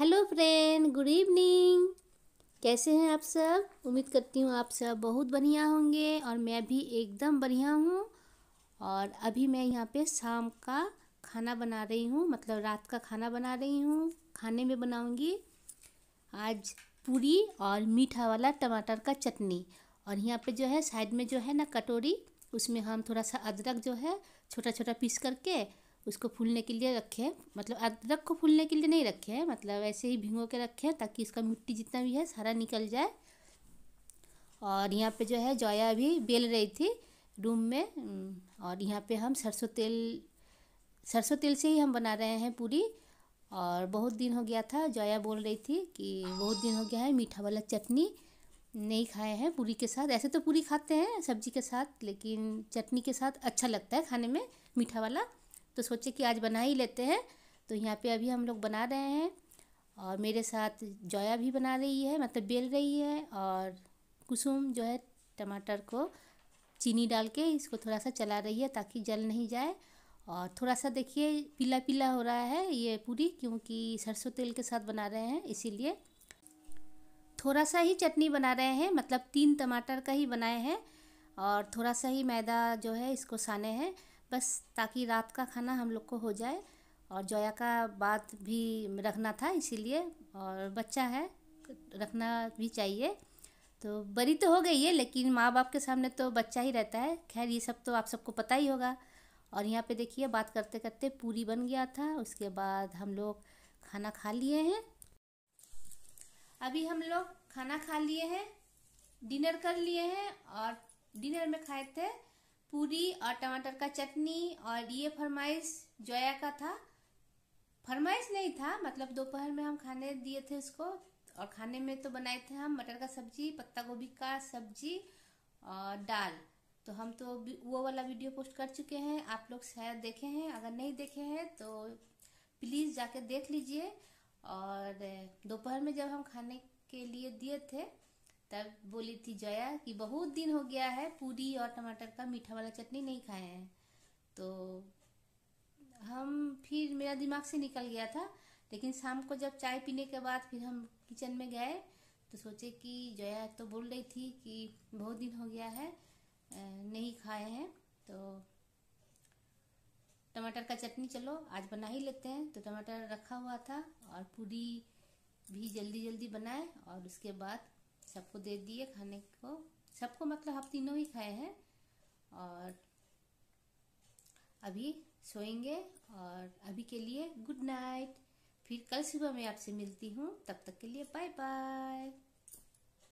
hello friend good evening कैसे हैं आप सब उम्मीद करती हूँ आप सब बहुत बढ़िया होंगे और मैं भी एकदम बढ़िया हूँ और अभी मैं यहाँ पे शाम का खाना बना रही हूँ मतलब रात का खाना बना रही हूँ खाने में बनाऊँगी आज पूरी और मीठा वाला टमाटर का चटनी और यहाँ पे जो है साइड में जो है ना कटोरी उसमें हम थोड़ा सा अदरक जो है छोटा छोटा पीस करके उसको फूलने के लिए रखे हैं मतलब अदरक को फूलने के लिए नहीं रखे हैं मतलब ऐसे ही भिंगो के रखे हैं ताकि इसका मिट्टी जितना भी है सारा निकल जाए और यहाँ पे जो है जोया भी बेल रही थी रूम में हम्म, और यहाँ पे हम सरसों तेल सरसों तेल से ही हम बना रहे हैं पूरी और बहुत दिन हो गया था जोया बोल रही थी कि बहुत दिन हो गया है मीठा वाला चटनी नहीं खाए हैं पूरी के साथ ऐसे तो पूरी खाते हैं सब्जी के साथ लेकिन चटनी के साथ अच्छा लगता है खाने में मीठा वाला तो सोचे कि आज बना ही लेते हैं तो यहाँ पे अभी हम लोग बना रहे हैं और मेरे साथ जोया भी बना रही है मतलब बेल रही है और कुसुम जो है टमाटर को चीनी डाल के इसको थोड़ा सा चला रही है ताकि जल नहीं जाए और थोड़ा सा देखिए पीला पीला हो रहा है ये पूरी क्योंकि सरसों तेल के साथ बना रहे हैं इसीलिए थोड़ा सा ही चटनी बना रहे हैं मतलब तीन टमाटर का ही बनाए हैं और थोड़ा सा ही मैदा जो है इसको साने हैं बस ताकि रात का खाना हम लोग को हो जाए और जोया का बात भी रखना था इसीलिए और बच्चा है रखना भी चाहिए तो बड़ी तो हो गई है लेकिन माँ बाप के सामने तो बच्चा ही रहता है खैर ये सब तो आप सबको पता ही होगा और यहाँ पे देखिए बात करते करते पूरी बन गया था उसके बाद हम लोग खाना खा लिए हैं अभी हम लोग खाना खा लिए हैं डिनर कर लिए हैं और डिनर में खाए थे पूरी और टमाटर का चटनी और ये फरमाइश जोया का था फरमाइश नहीं था मतलब दोपहर में हम खाने दिए थे उसको और खाने में तो बनाए थे हम मटर का सब्जी पत्ता गोभी का सब्जी और दाल तो हम तो वो वाला वीडियो पोस्ट कर चुके हैं आप लोग शायद देखे हैं अगर नहीं देखे हैं तो प्लीज़ जाके देख लीजिए और दोपहर में जब हम खाने के लिए दिए थे तब बोली थी जया कि बहुत दिन हो गया है पूरी और टमाटर का मीठा वाला चटनी नहीं खाए हैं तो हम फिर मेरा दिमाग से निकल गया था लेकिन शाम को जब चाय पीने के बाद फिर हम किचन में गए तो सोचे कि जया तो बोल रही थी कि बहुत दिन हो गया है नहीं खाए हैं तो टमाटर का चटनी चलो आज बना ही लेते हैं तो टमाटर रखा हुआ था और पूरी भी जल्दी जल्दी बनाए और उसके बाद सबको दे दिए खाने को सबको मतलब हम तीनों ही खाए हैं और अभी सोएंगे और अभी के लिए गुड नाइट फिर कल सुबह मैं आपसे मिलती हूँ तब तक के लिए बाय बाय